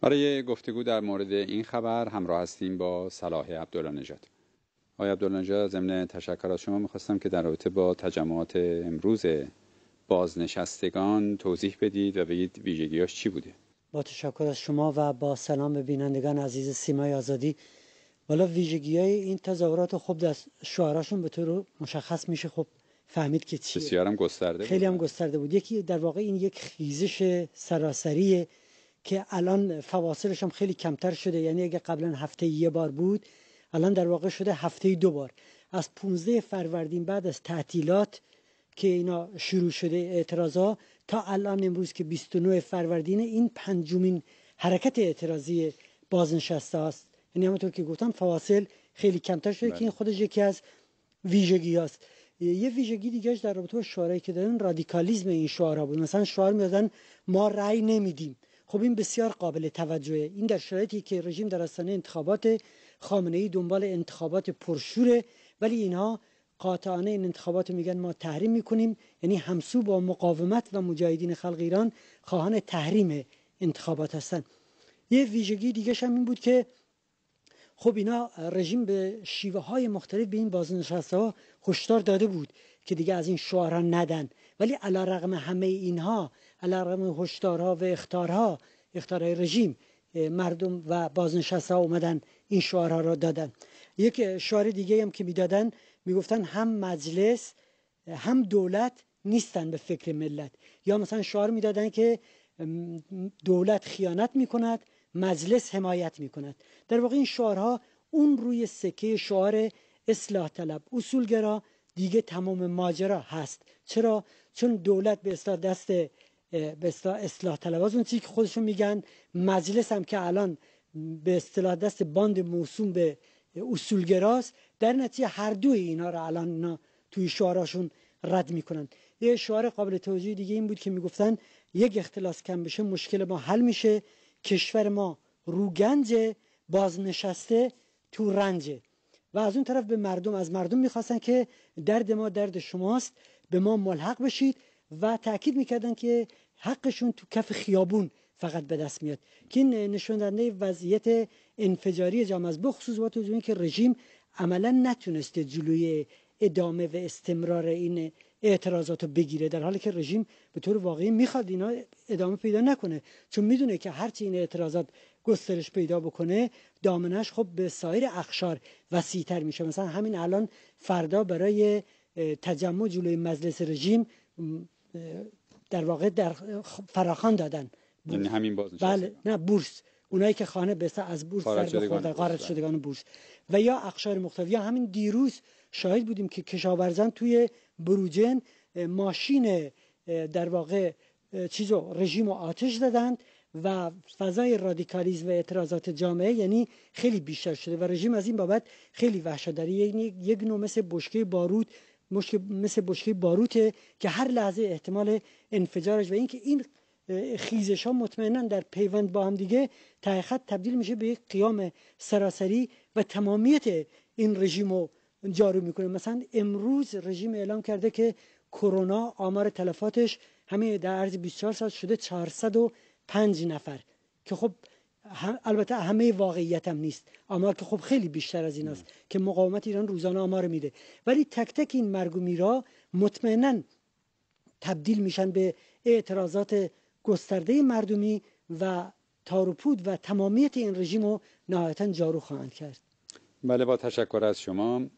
برای آره، گفتگو در مورد این خبر همراه هستیم با صلاح عبدالنژاد آقای عبدالنژاد ضمن تشکر از شما میخواستم که در رابطه با تجمعات امروز بازنشستگان توضیح بدید و بگید ویژگیاش چی بوده با تشکر از شما و با سلام بینندگان عزیز سیمای آزادی والا ویژگی های این تظاهرات خوب در شعراشون به طور مشخص میشه خب فهمید که چیه بسیارم گسترده خیلی هم گسترده بود یکی در واقع این یک خیزش سراسری که الان فواصلش هم خیلی کمتر شده یعنی اگه قبلا هفته یه بار بود الان در واقع شده هفته دو بار از 15 فروردین بعد از تعطیلات که اینا شروع شده اعتراضا تا الان امروز که 29 فروردین این پنجمین حرکت اعتراضی بازنشسته است یعنی همونطور که گفتم فواصل خیلی کمتر شده که این بله. خودش یکی از ویژگی هاست یه ویژگی دیگهش در رابطه با شعارهایی که دارن رادیکالیزم این شعارها بود مثلا شعار میدادن ما رأی نمیدیم خب این بسیار قابل توجهه این در شرایطی که رژیم در آستانه انتخابات خامنه ای دنبال انتخابات پرشوره ولی اینها قاطعانه این انتخابات میگن ما تحریم میکنیم یعنی همسو با مقاومت و مجاهدین خلق ایران خواهان تحریم انتخابات هستن. یه ویژگی دیگه هم این بود که خب اینا رژیم به شیوه های مختلف به این بازنشسته ها هشدار داده بود که دیگه از این شعارا ندن ولی علا رقم همه اینها علا رقم هشدارها و اختارها اختارهای رژیم مردم و بازنشسته ها اومدن این شعارها را دادن یک شعار دیگه هم که میدادن میگفتن هم مجلس هم دولت نیستن به فکر ملت یا مثلا شعار میدادن که دولت خیانت میکند مجلس حمایت می کند در واقع این شعارها اون روی سکه شعار اصلاح طلب اصولگرا دیگه تمام ماجرا هست چرا چون دولت به اصلاح دست به اصلاح طلب اون چیزی که خودشون میگن مجلس هم که الان به اصطلاح دست باند موسوم به اصولگراست در نتیجه هر دوی اینا رو الان توی شعاراشون رد میکنن یه شعار قابل توجیه دیگه این بود که میگفتن یک اختلاس کم بشه مشکل ما حل میشه کشور ما روگنج بازنشسته تو رنج و از اون طرف به مردم از مردم میخواستن که درد ما درد شماست به ما ملحق بشید و تاکید میکردن که حقشون تو کف خیابون فقط به دست میاد که این نشون وضعیت انفجاری جامعه است بخصوص با توجه که رژیم عملا نتونسته جلوی ادامه و استمرار این اعتراضات بگیره در حالی که رژیم به طور واقعی میخواد اینا ادامه پیدا نکنه چون میدونه که هرچی این اعتراضات گسترش پیدا بکنه دامنش خب به سایر اخشار تر میشه مثلا همین الان فردا برای تجمع جلوی مجلس رژیم در واقع در فراخان دادن یعنی همین باز بله نه بورس اونایی که خانه بسته از بورس قارت شدگان بله. بورس و یا اقشار مختلف یا همین دیروز شاهد بودیم که کشاورزان توی بروجن ماشین در واقع چیزو رژیم و آتش دادند و فضای رادیکالیزم و اعتراضات جامعه یعنی خیلی بیشتر شده و رژیم از این بابت خیلی وحشت‌داری یعنی یک نوع مثل بشکه بارود مثل بشکه باروته که هر لحظه احتمال انفجارش و اینکه این خیزش ها مطمئنا در پیوند با هم دیگه تبدیل میشه به یک قیام سراسری و تمامیت این رژیم و جارو میکنه مثلا امروز رژیم اعلام کرده که کرونا آمار تلفاتش همین در عرض 24 ساعت شده 405 نفر که خب البته همه واقعیت هم نیست آمار که خب خیلی بیشتر از این است که مقاومت ایران روزانه آمار میده ولی تک تک این مرگ و میرا مطمئنا تبدیل میشن به اعتراضات گسترده مردمی و تاروپود و تمامیت این رژیم رو نهایتا جارو خواهند کرد بله با تشکر از شما